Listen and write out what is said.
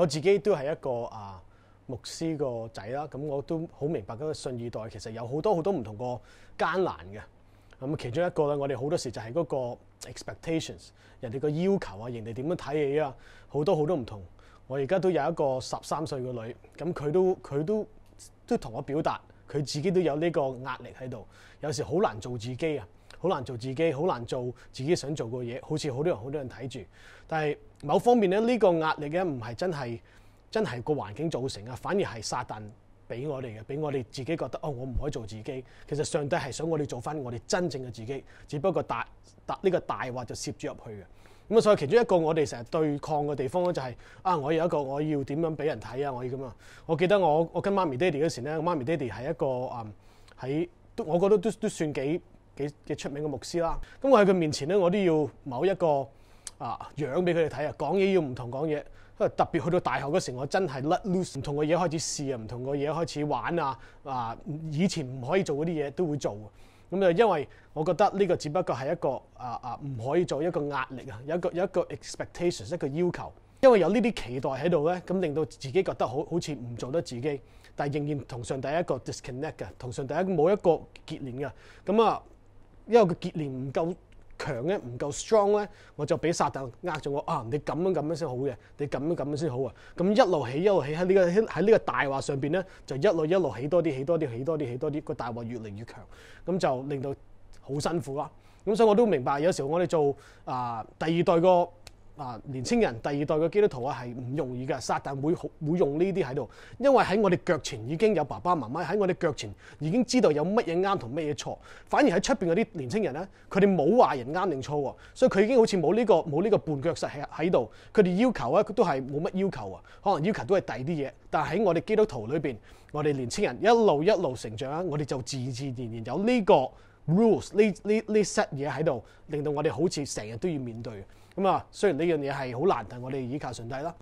我自己都係一個啊牧師個仔啦，咁我都好明白嗰個信二代其實有好多好多唔同個艱難嘅，咁其中一個咧，我哋好多時就係嗰個 expectations，人哋個要求啊，人哋點樣睇你啊，好多好多唔同。我而家都有一個十三歲個女，咁佢都佢都都同我表達，佢自己都有呢個壓力喺度，有時好難做自己啊。好難做自己，好難做自己想做嘅嘢，好似好多人好多人睇住。但係某方面咧，呢個壓力咧，唔係真係真係個環境造成啊，反而係撒旦俾我哋嘅，俾我哋自己覺得哦，我唔可以做自己。其實上帝係想我哋做翻我哋真正嘅自己，只不過大大呢個大話就攝咗入去嘅咁啊。所以其中一個我哋成日對抗嘅地方咧，就係啊，我有一個我要點樣俾人睇啊，我要咁啊。我記得我我跟媽咪爹哋嗰時咧，媽咪爹哋係一個啊喺，我覺得都都算幾。几几出名嘅牧師啦，咁我喺佢面前咧，我都要某一個啊樣俾佢哋睇啊，講嘢要唔同講嘢，因特別去到大學嗰時，我真係 let loose，唔同嘅嘢開始試啊，唔同嘅嘢開始玩啊，啊以前唔可以做嗰啲嘢都會做，咁就因為我覺得呢個只不過係一個啊啊唔可以做一個壓力啊，有一個有一個 expectations 一個要求，因為有呢啲期待喺度咧，咁令到自己覺得好好似唔做得自己，但仍然同上帝一個 disconnect 嘅，同上帝冇一個結連嘅，咁啊。因為個結連唔夠強咧，唔夠 strong 咧，我就俾殺蛋呃住我啊！你咁樣咁樣先好嘅，你咁樣咁樣先好啊！咁一路起一路起喺呢個喺呢個大話上邊咧，就一路一路起多啲，起多啲，起多啲，起多啲，個大話越嚟越強，咁就令到好辛苦啦。咁所以我都明白有時候我哋做啊第二代個。啊，年青人第二代嘅基督徒啊，係唔容易嘅。撒旦會好會用呢啲喺度，因為喺我哋腳前已經有爸爸媽媽，喺我哋腳前已經知道有乜嘢啱同乜嘢錯，反而喺出邊嗰啲年青人咧，佢哋冇話人啱定錯喎，所以佢已經好似冇呢個冇呢個半腳實喺喺度。佢哋要求咧都係冇乜要求啊，可能要求都係第啲嘢。但喺我哋基督徒裏邊，我哋年青人一路一路成長啊，我哋就自自然然有呢個 rules 呢呢呢 set 嘢喺度，令到我哋好似成日都要面對。咁啊，雖然呢樣嘢係好難，但我哋依靠上帝啦。